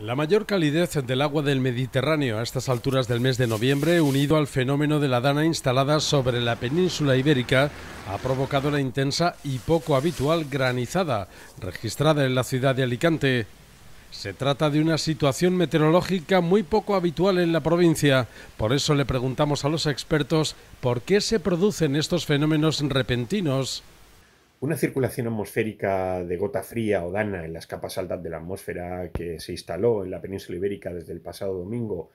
La mayor calidez del agua del Mediterráneo a estas alturas del mes de noviembre, unido al fenómeno de la dana instalada sobre la península ibérica, ha provocado la intensa y poco habitual granizada registrada en la ciudad de Alicante. Se trata de una situación meteorológica muy poco habitual en la provincia, por eso le preguntamos a los expertos por qué se producen estos fenómenos repentinos. Una circulación atmosférica de gota fría o dana en las capas altas de la atmósfera que se instaló en la península ibérica desde el pasado domingo,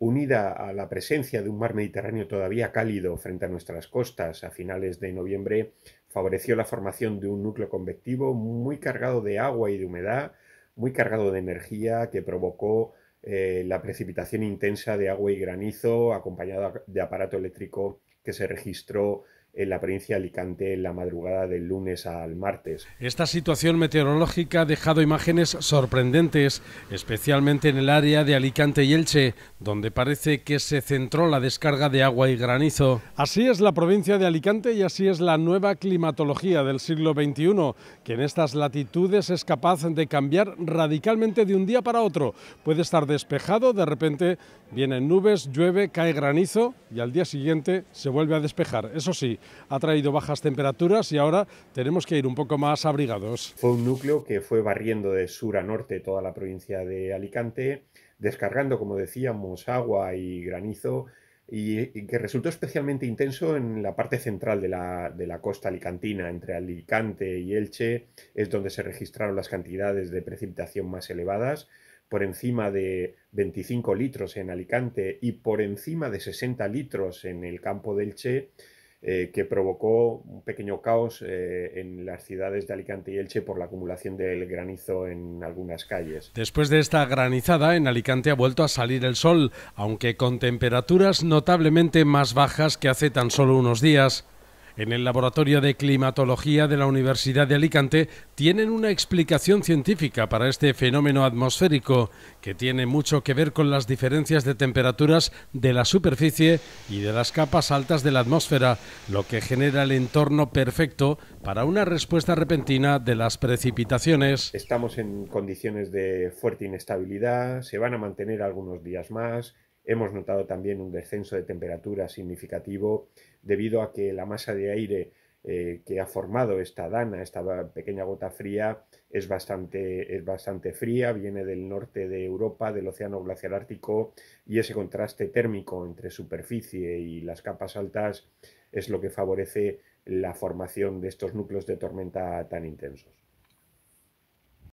unida a la presencia de un mar Mediterráneo todavía cálido frente a nuestras costas a finales de noviembre, favoreció la formación de un núcleo convectivo muy cargado de agua y de humedad, muy cargado de energía, que provocó eh, la precipitación intensa de agua y granizo acompañado de aparato eléctrico que se registró en la provincia de Alicante en la madrugada del lunes al martes. Esta situación meteorológica ha dejado imágenes sorprendentes, especialmente en el área de Alicante y Elche, donde parece que se centró la descarga de agua y granizo. Así es la provincia de Alicante y así es la nueva climatología del siglo XXI, que en estas latitudes es capaz de cambiar radicalmente de un día para otro. Puede estar despejado, de repente vienen nubes, llueve, cae granizo y al día siguiente se vuelve a despejar. Eso sí, ha traído bajas temperaturas y ahora tenemos que ir un poco más abrigados. Fue un núcleo que fue barriendo de sur a norte toda la provincia de Alicante, descargando, como decíamos, agua y granizo y, que resultó especialmente intenso en la parte central de la, costa alicantina, entre Alicante y Elche, es donde se registraron las cantidades de precipitación más elevadas, por encima de 25 litros en Alicante y por encima de 60 litros en el campo de Elche, eh, que provocó un pequeño caos eh, en las ciudades de Alicante y Elche por la acumulación del granizo en algunas calles. Después de esta granizada, en Alicante ha vuelto a salir el sol, aunque con temperaturas notablemente más bajas que hace tan solo unos días en el Laboratorio de Climatología de la Universidad de Alicante tienen una explicación científica para este fenómeno atmosférico que tiene mucho que ver con las diferencias de temperaturas de la superficie y de las capas altas de la atmósfera, lo que genera el entorno perfecto para una respuesta repentina de las precipitaciones. Estamos en condiciones de fuerte inestabilidad, se van a mantener algunos días más, Hemos notado también un descenso de temperatura significativo debido a que la masa de aire eh, que ha formado esta dana, esta pequeña gota fría, es bastante, es bastante fría, viene del norte de Europa, del océano glacial ártico, y ese contraste térmico entre superficie y las capas altas es lo que favorece la formación de estos núcleos de tormenta tan intensos.